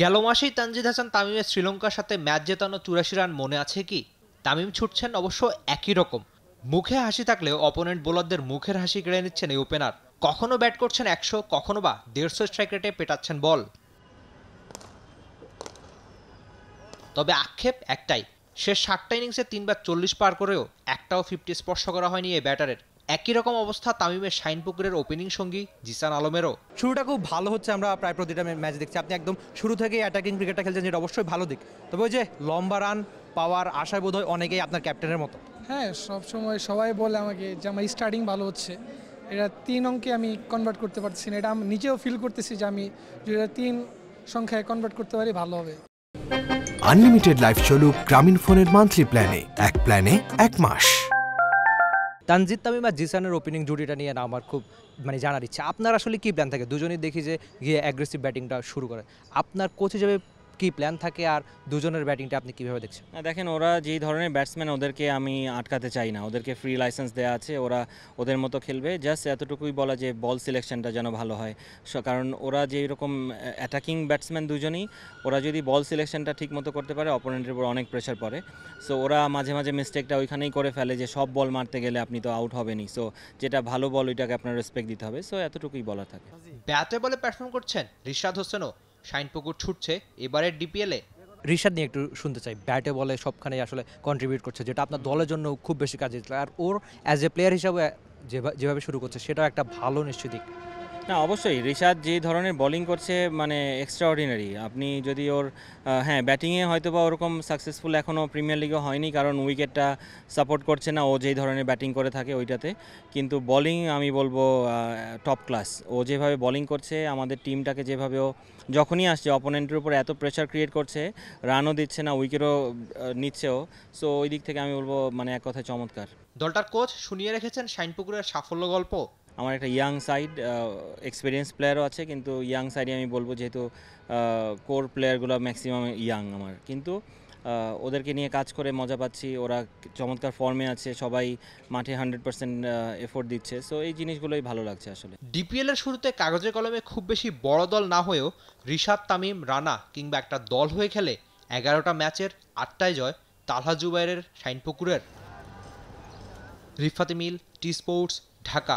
গেল মাসেই তানজিদ হাসান তামিমের শ্রীলঙ্কার সাথে ম্যাচ জেতানো চুরাশি রান মনে আছে কি তামিম ছুটছেন অবশ্য একই রকম মুখে হাসি থাকলেও অপোনেন্ট বোলারদের মুখের হাসি কেড়ে নিচ্ছেন এই ওপেনার কখনো ব্যাট করছেন একশো কখনো বা দেড়শো স্ট্রাইক রেটে পেটাচ্ছেন বল তবে আক্ষেপ একটাই শেষ ষাটটা ইনিংসে তিনবার চল্লিশ পার করেও একটাও ফিফটি স্পর্শ করা হয়নি এই ব্যাটারের একই রকম অবস্থা তামিমের শাইনপুকুরের ওপেনিং সঙ্গী জিসান আলমেরও শুরুটা খুব ভালো হচ্ছে আমরা প্রায় প্রতিটা ম্যাচ দেখছি আপনি একদম শুরু থেকে অ্যাটাকিং ক্রিকেটটা খেলছেন যেটা অবশ্যই ভালো দিক তবে ওই যে লম্বা রান পাওয়ার আশায় বোধ হয় অনেকেই আপনার ক্যাপ্টেনের মতো হ্যাঁ সবসময় সবাই বলে আমাকে যে আমার স্টার্টিং ভালো হচ্ছে এটা তিন অঙ্কে আমি কনভার্ট করতে পারছি না এটা আমি নিজেও ফিল করতেছি যে আমি যদি তিন সংখ্যায় কনভার্ট করতে পারি ভালো হবে আনলিমিটেড লাইফ চলুক গ্রামীণ ফোনের মান্থলি প্ল্যানে এক প্ল্যানে এক মাস তানজিদ তামিম আর জিসানের ওপেনিং জুটিটা নিয়ে না আমার খুব মানে জানার ইচ্ছে আপনার আসলে কী প্ল্যান থাকে দুজনেই দেখি যে গিয়ে অ্যাগ্রেসিভ ব্যাটিংটা শুরু করে আপনার কোচ হিসেবে কি প্ল্যান থাকে আর দুজনের ব্যাটিংটা আপনি কীভাবে দেখছেন দেখেন ওরা যেই ধরনের ব্যাটসম্যান ওদেরকে আমি আটকাতে চাই না ওদেরকে ফ্রি লাইসেন্স দেওয়া আছে ওরা ওদের মতো খেলবে জাস্ট এতটুকুই বলা যে বল সিলেকশনটা যেন ভালো হয় কারণ ওরা যেই রকম অ্যাটাকিং ব্যাটসম্যান দুজনই ওরা যদি বল সিলেকশনটা ঠিক মতো করতে পারে অপোনেন্টের উপর অনেক প্রেশার পড়ে সো ওরা মাঝে মাঝে মিস্টেকটা ওইখানেই করে ফেলে যে সব বল মারতে গেলে আপনি তো আউট হবেনি সো যেটা ভালো বল ওইটাকে আপনার রেসপেক্ট দিতে হবে সো এতটুকুই বলা থাকে ব্যাটে বলে পারফর্ম করছেন ঋষাদ হোসেনও শাইনপুকুর ছুটছে এবারের ডিপিএলে ঋষাদ নিয়ে একটু শুনতে চাই ব্যাটে বলে সবখানে আসলে কন্ট্রিবিউট করছে যেটা আপনার দলের জন্য খুব বেশি কাজে আর ওর অ্যাজ এ প্লেয়ার হিসাবে যেভাবে শুরু করছে সেটাও একটা ভালো নিশ্চয় দিক না অবশ্যই রিশাদ যে ধরনের বোলিং করছে মানে এক্সট্রাঅর্ডিনারি আপনি যদি ওর হ্যাঁ ব্যাটিংয়ে হয়তো বা ওরকম সাকসেসফুল এখনও প্রিমিয়ার লিগে হয়নি কারণ উইকেটটা সাপোর্ট করছে না ও যেই ধরনের ব্যাটিং করে থাকে ওইটাতে কিন্তু বলিং আমি বলবো টপ ক্লাস ও যেভাবে বলিং করছে আমাদের টিমটাকে যেভাবে ও যখনই আসছে অপোনেন্টের উপর এত প্রেশার ক্রিয়েট করছে রানও দিচ্ছে না উইকেটও নিচ্ছেও সো ওই দিক থেকে আমি বলবো মানে এক কথায় চমৎকার দলটার কোচ শুনিয়ে রেখেছেন শাইনপুকুরের সাফল্য গল্প আমার একটা ইয়াং সাইড এক্সপিরিয়েন্স প্লেয়ারও আছে কিন্তু ইয়াং সাইডে আমি বলবো যেহেতু কোর প্লেয়ারগুলো ম্যাক্সিমাম ইয়াং আমার কিন্তু ওদেরকে নিয়ে কাজ করে মজা পাচ্ছি ওরা চমৎকার ফর্মে আছে সবাই মাঠে হান্ড্রেড পার্সেন্ট এফোর্ট দিচ্ছে সো এই জিনিসগুলোই ভালো লাগছে আসলে ডিপিএল এর শুরুতে কাগজে কলমে খুব বেশি বড় দল না হয়েও ঋষাদ তামিম রানা কিংবা একটা দল হয়ে খেলে এগারোটা ম্যাচের আটটায় জয় তালহা জুবাইরের শাইনপুকুরের রিফাতে মিল টি স্পোর্টস ঢাকা